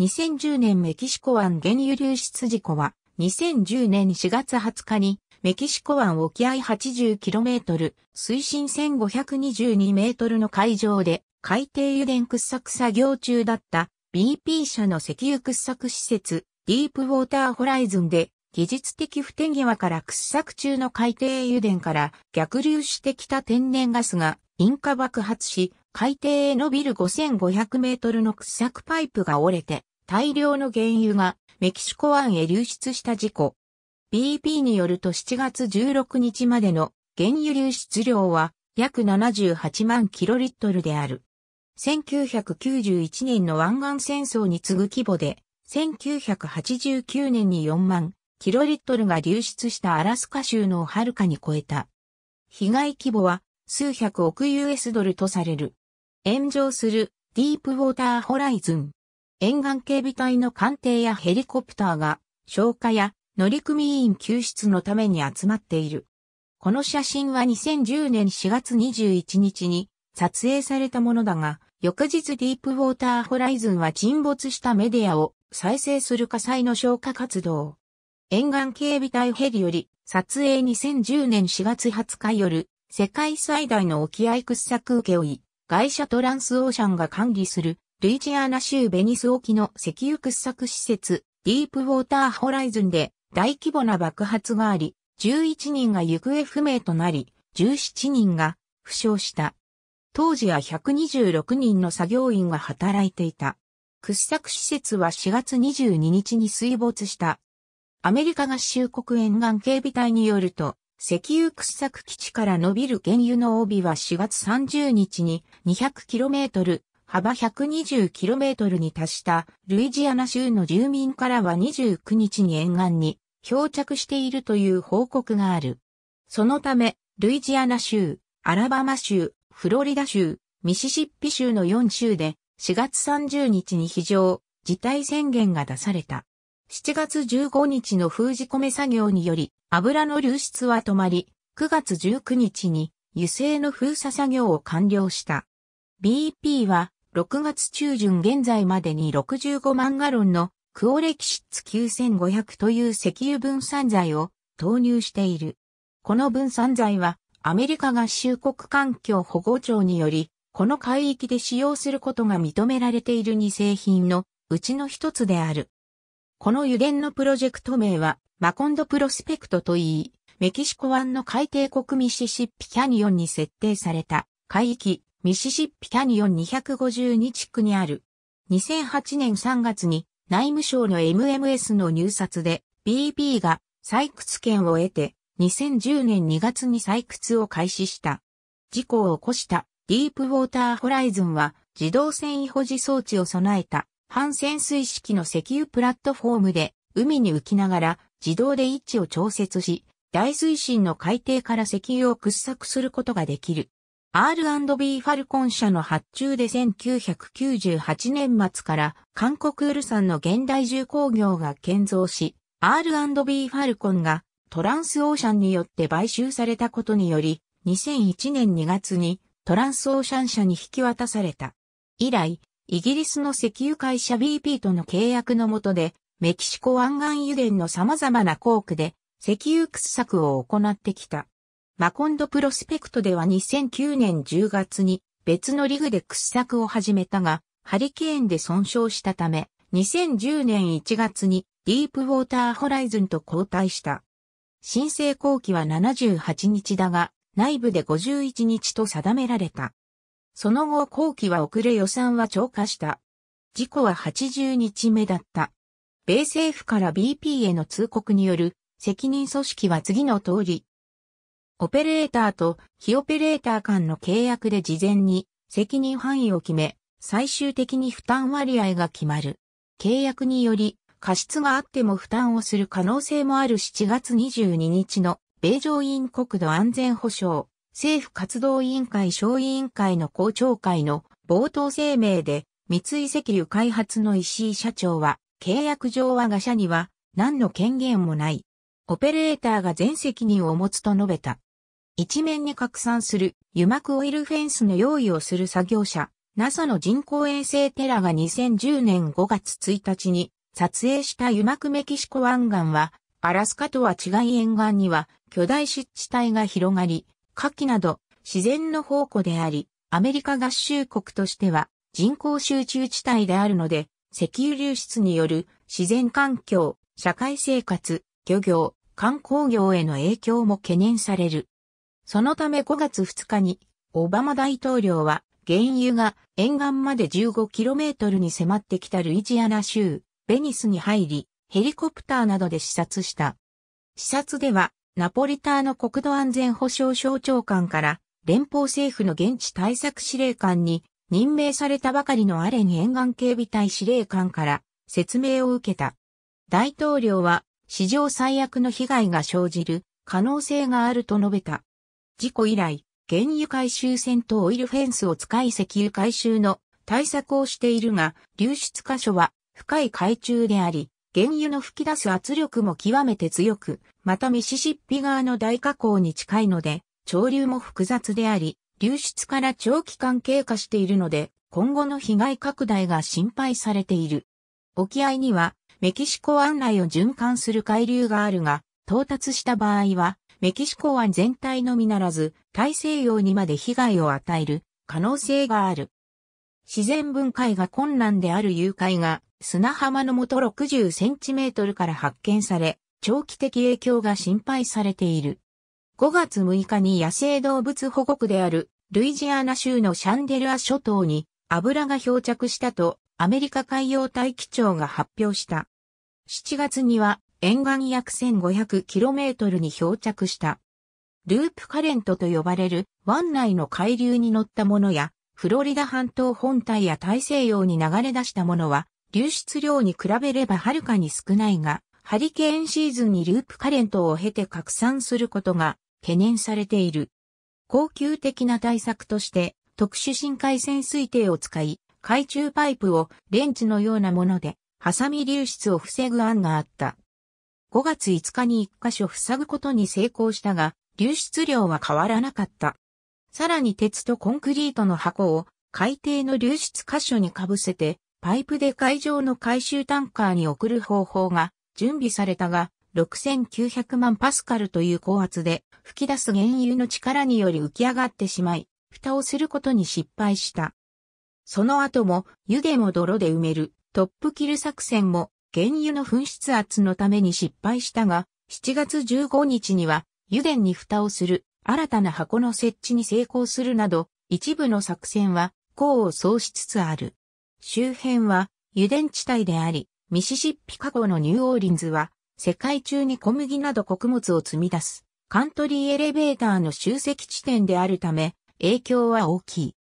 2010年メキシコ湾原油流出事故は、2010年4月20日に、メキシコ湾沖合 80km、水深 1522m の海上で、海底油田掘削作業中だった BP 社の石油掘削施設、ディープウォーターホライズンで、技術的不手際から掘削中の海底油田から逆流してきた天然ガスが引火爆発し、海底へ伸びる5500メートルの掘削パイプが折れて、大量の原油がメキシコ湾へ流出した事故。BP によると7月16日までの原油流出量は約78万キロリットルである。1991年の湾岸戦争に次ぐ規模で、1989年に4万キロリットルが流出したアラスカ州のをはるかに超えた。被害規模は数百億 US ドルとされる。炎上するディープウォーターホライズン。沿岸警備隊の艦艇やヘリコプターが消火や乗組員救出のために集まっている。この写真は2010年4月21日に撮影されたものだが、翌日ディープウォーターホライズンは沈没したメディアを再生する火災の消火活動。沿岸警備隊ヘリより撮影2010年4月20日夜、世界最大の沖合掘削請負会社トランスオーシャンが管理するルイジアナ州ベニス沖の石油掘削施設ディープウォーターホライズンで大規模な爆発があり、11人が行方不明となり、17人が負傷した。当時は126人の作業員が働いていた。掘削施設は4月22日に水没した。アメリカ合衆国沿岸警備隊によると、石油掘削基地から伸びる原油の帯は4月30日に 200km、幅 120km に達したルイジアナ州の住民からは29日に沿岸に漂着しているという報告がある。そのため、ルイジアナ州、アラバマ州、フロリダ州、ミシシッピ州の4州で4月30日に非常事態宣言が出された。7月15日の封じ込め作業により、油の流出は止まり、9月19日に油性の封鎖作業を完了した。BP は6月中旬現在までに65万ガロンのクオレキシッツ9500という石油分散剤を投入している。この分散剤はアメリカ合衆国環境保護庁により、この海域で使用することが認められている2製品のうちの一つである。この油田のプロジェクト名は、マコンドプロスペクトといい、メキシコ湾の海底国ミシシッピキャニオンに設定された海域、ミシシッピキャニオン252地区にある。2008年3月に内務省の MMS の入札で BP が採掘権を得て2010年2月に採掘を開始した。事故を起こしたディープウォーターホライズンは自動繊維保持装置を備えた半潜水式の石油プラットフォームで海に浮きながら自動で位置を調節し、大水深の海底から石油を掘削することができる。R&B ファルコン社の発注で1998年末から韓国ウルサンの現代重工業が建造し、R&B ファルコンがトランスオーシャンによって買収されたことにより、2001年2月にトランスオーシャン社に引き渡された。以来、イギリスの石油会社 BP との契約の下で、メキシコ湾岸油田の様々な工区で石油掘削を行ってきた。マコンドプロスペクトでは2009年10月に別のリグで掘削を始めたが、ハリケーンで損傷したため、2010年1月にディープウォーターホライズンと交代した。申請後期は78日だが、内部で51日と定められた。その後後期は遅れ予算は超過した。事故は80日目だった。米政府から BP への通告による責任組織は次の通り。オペレーターと非オペレーター間の契約で事前に責任範囲を決め、最終的に負担割合が決まる。契約により過失があっても負担をする可能性もある7月22日の米上院国土安全保障政府活動委員会小委員会の公聴会の冒頭声明で、三井石油開発の石井社長は、契約上は我社には何の権限もない。オペレーターが全責任を持つと述べた。一面に拡散する油膜オイルフェンスの用意をする作業者、NASA の人工衛星テラが2010年5月1日に撮影した油膜メキシコ湾岸は、アラスカとは違い沿岸には巨大湿地帯が広がり、火器など自然の宝庫であり、アメリカ合衆国としては人口集中地帯であるので、石油流出による自然環境、社会生活、漁業、観光業への影響も懸念される。そのため5月2日に、オバマ大統領は、原油が沿岸まで 15km に迫ってきたルイジアナ州、ベニスに入り、ヘリコプターなどで視察した。視察では、ナポリターの国土安全保障省長官から連邦政府の現地対策司令官に任命されたばかりのアレン沿岸警備隊司令官から説明を受けた。大統領は史上最悪の被害が生じる可能性があると述べた。事故以来、原油回収船とオイルフェンスを使い石油回収の対策をしているが、流出箇所は深い海中であり、原油の吹き出す圧力も極めて強く、またミシシッピ川の大河口に近いので、潮流も複雑であり、流出から長期間経過しているので、今後の被害拡大が心配されている。沖合には、メキシコ湾内を循環する海流があるが、到達した場合は、メキシコ湾全体のみならず、大西洋にまで被害を与える可能性がある。自然分解が困難である誘拐が砂浜の元60センチメートルから発見され、長期的影響が心配されている。5月6日に野生動物保護区であるルイジアナ州のシャンデルア諸島に油が漂着したとアメリカ海洋大気庁が発表した。7月には沿岸約1 5 0 0トルに漂着した。ループカレントと呼ばれる湾内の海流に乗ったものや、フロリダ半島本体や大西洋に流れ出したものは、流出量に比べればはるかに少ないが、ハリケーンシーズンにループカレントを経て拡散することが懸念されている。恒久的な対策として、特殊深海潜水艇を使い、海中パイプをレンチのようなもので、ハサミ流出を防ぐ案があった。5月5日に1箇所塞ぐことに成功したが、流出量は変わらなかった。さらに鉄とコンクリートの箱を海底の流出箇所にかぶせてパイプで海上の回収タンカーに送る方法が準備されたが、6900万パスカルという高圧で吹き出す原油の力により浮き上がってしまい、蓋をすることに失敗した。その後も湯でも泥で埋めるトップキル作戦も原油の噴出圧のために失敗したが、7月15日には油田に蓋をする新たな箱の設置に成功するなど、一部の作戦は功を奏しつつある。周辺は油田地帯であり、ミシシッピ河口のニューオーリンズは、世界中に小麦など穀物を積み出す、カントリーエレベーターの集積地点であるため、影響は大きい。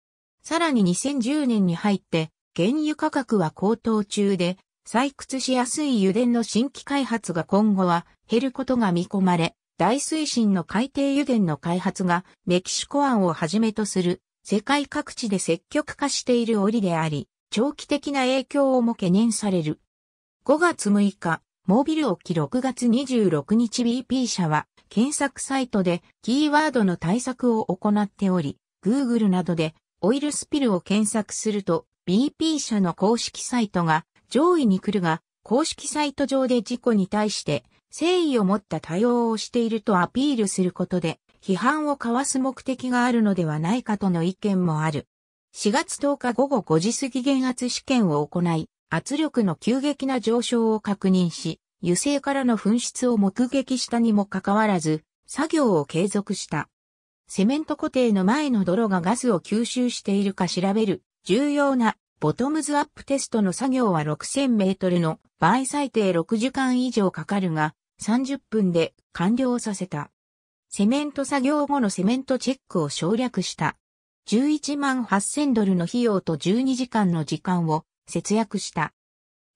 さらに2010年に入って、原油価格は高騰中で、採掘しやすい油田の新規開発が今後は減ることが見込まれ、大水深の海底油田の開発がメキシコ湾をはじめとする世界各地で積極化している折であり、長期的な影響をも懸念される。5月6日、モービル沖6月26日 BP 社は検索サイトでキーワードの対策を行っており、Google などでオイルスピルを検索すると BP 社の公式サイトが上位に来るが、公式サイト上で事故に対して誠意を持った対応をしているとアピールすることで批判を交わす目的があるのではないかとの意見もある。4月10日午後5時過ぎ減圧試験を行い、圧力の急激な上昇を確認し、油性からの噴出を目撃したにもかかわらず、作業を継続した。セメント固定の前の泥がガスを吸収しているか調べる、重要なボトムズアップテストの作業は6000メートルの場合最低6時間以上かかるが、30分で完了させた。セメント作業後のセメントチェックを省略した。11万8000ドルの費用と12時間の時間を節約した。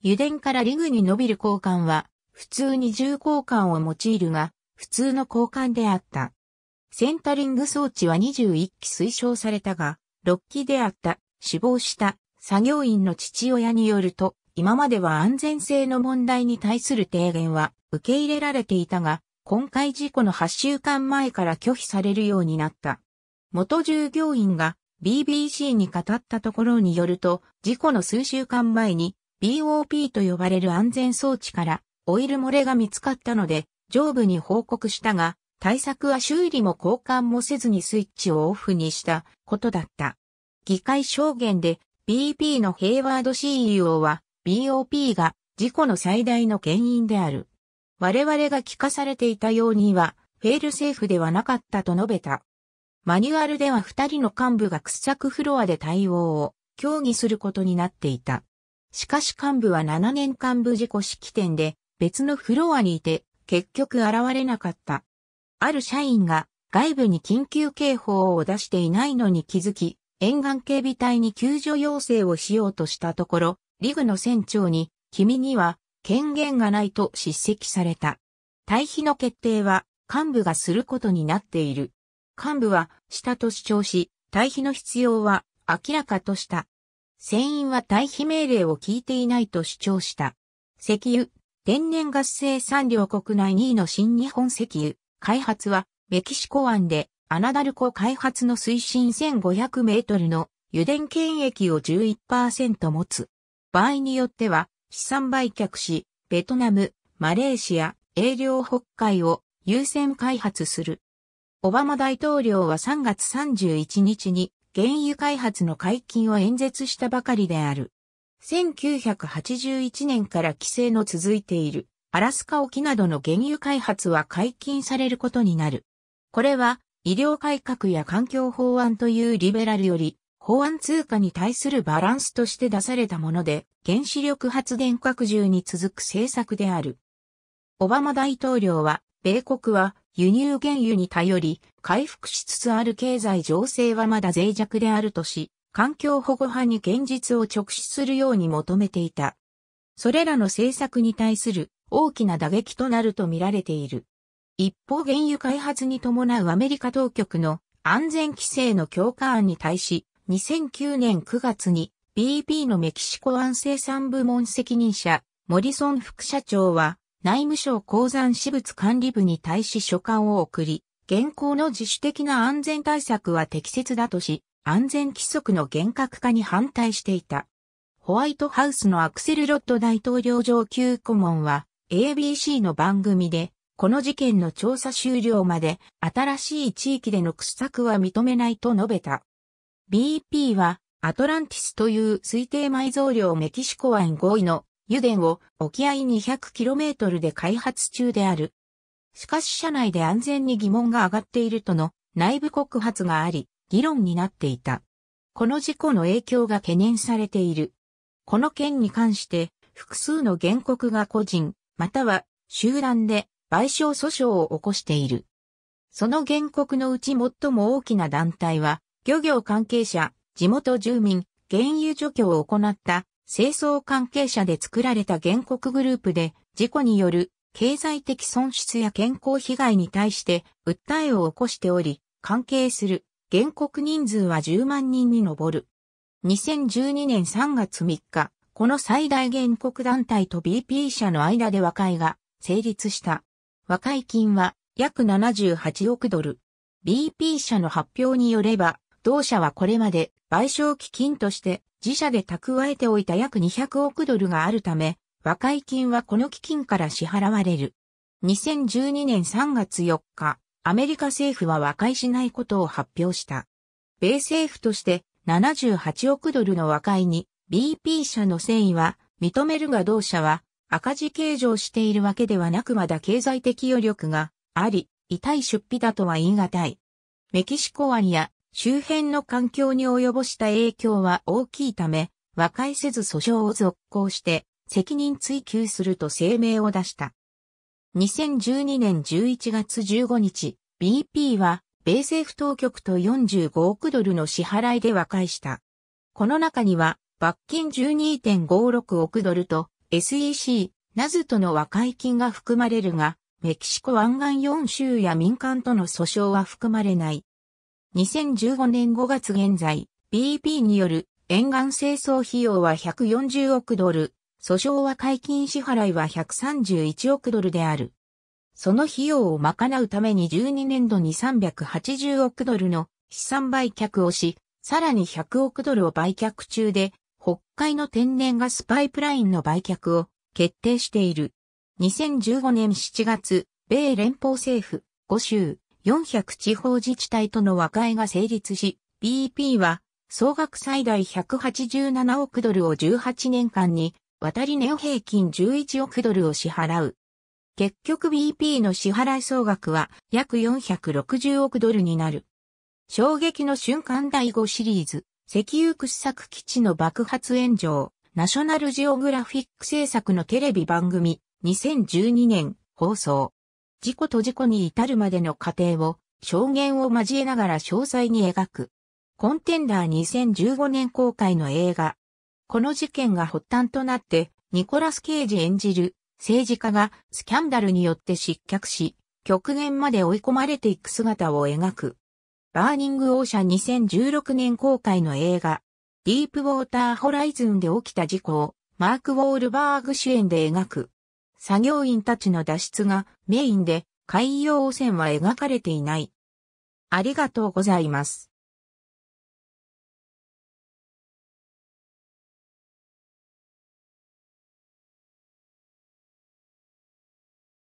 油田からリグに伸びる交換は、普通に重交換を用いるが、普通の交換であった。センタリング装置は21機推奨されたが、6機であった、死亡した作業員の父親によると、今までは安全性の問題に対する提言は受け入れられていたが、今回事故の8週間前から拒否されるようになった。元従業員が BBC に語ったところによると、事故の数週間前に BOP と呼ばれる安全装置からオイル漏れが見つかったので、上部に報告したが、対策は修理も交換もせずにスイッチをオフにしたことだった。議会証言で BP のヘイワード CEO は BOP が事故の最大の原因である。我々が聞かされていたようにはフェールセーフではなかったと述べた。マニュアルでは二人の幹部が掘削フロアで対応を協議することになっていた。しかし幹部は7年幹部事故式典で別のフロアにいて結局現れなかった。ある社員が外部に緊急警報を出していないのに気づき、沿岸警備隊に救助要請をしようとしたところ、リグの船長に、君には権限がないと叱責された。退避の決定は幹部がすることになっている。幹部はしたと主張し、退避の必要は明らかとした。船員は退避命令を聞いていないと主張した。石油、天然ガス生産量国内2位の新日本石油、開発はメキシコ湾でアナダルコ開発の水深1500メートルの油田権益を11%持つ。場合によっては資産売却し、ベトナム、マレーシア、営業北海を優先開発する。オバマ大統領は3月31日に原油開発の解禁を演説したばかりである。1981年から規制の続いているアラスカ沖などの原油開発は解禁されることになる。これは医療改革や環境法案というリベラルより法案通貨に対するバランスとして出されたもので原子力発電拡充に続く政策である。オバマ大統領は米国は輸入原油に頼り、回復しつつある経済情勢はまだ脆弱であるとし、環境保護派に現実を直視するように求めていた。それらの政策に対する大きな打撃となると見られている。一方原油開発に伴うアメリカ当局の安全規制の強化案に対し、2009年9月に BP のメキシコ湾生産部門責任者、モリソン副社長は内務省鉱山私物管理部に対し書簡を送り、現行の自主的な安全対策は適切だとし、安全規則の厳格化に反対していた。ホワイトハウスのアクセル・ロッド大統領上級顧問は ABC の番組で、この事件の調査終了まで新しい地域での掘削は認めないと述べた。BP はアトランティスという推定埋蔵量メキシコ湾5位の油田を沖合 200km で開発中である。しかし社内で安全に疑問が上がっているとの内部告発があり、議論になっていた。この事故の影響が懸念されている。この件に関して、複数の原告が個人、または集団で賠償訴訟を起こしている。その原告のうち最も大きな団体は、漁業関係者、地元住民、原油除去を行った清掃関係者で作られた原告グループで、事故による経済的損失や健康被害に対して訴えを起こしており、関係する原告人数は10万人に上る。2012年3月3日、この最大原告団体と BP 社の間で和解が成立した。和解金は約78億ドル。BP 社の発表によれば、同社はこれまで賠償基金として自社で蓄えておいた約200億ドルがあるため、和解金はこの基金から支払われる。2012年3月4日、アメリカ政府は和解しないことを発表した。米政府として78億ドルの和解に BP 社の誠意は認めるが同社は赤字計上しているわけではなくまだ経済的余力があり、痛い出費だとは言い難い。メキシコ湾や周辺の環境に及ぼした影響は大きいため、和解せず訴訟を続行して責任追及すると声明を出した。2012年11月15日、BP は米政府当局と45億ドルの支払いで和解した。この中には罰金12.56億ドルと SEC、ナズとの和解金が含まれるが、メキシコ湾岸4州や民間との訴訟は含まれない。2015年5月現在、BP による沿岸清掃費用は140億ドル、訴訟は解禁支払いは131億ドルである。その費用を賄うために12年度に380億ドルの資産売却をし、さらに100億ドルを売却中で、北海の天然ガスパイプラインの売却を決定している。2015年7月、米連邦政府、5州、400地方自治体との和解が成立し、BP は総額最大187億ドルを18年間に渡り年平均11億ドルを支払う。結局 BP の支払い総額は約460億ドルになる。衝撃の瞬間第5シリーズ、石油掘削基地の爆発炎上、ナショナルジオグラフィック制作のテレビ番組、2012年放送。事故と事故に至るまでの過程を証言を交えながら詳細に描く。コンテンダー2015年公開の映画。この事件が発端となって、ニコラス・ケイジ演じる政治家がスキャンダルによって失脚し、極限まで追い込まれていく姿を描く。バーニング・オーシャ2016年公開の映画。ディープウォーター・ホライズンで起きた事故をマーク・ウォールバーグ主演で描く。作業員たちの脱出がメインで海洋汚染は描かれていない。ありがとうございます。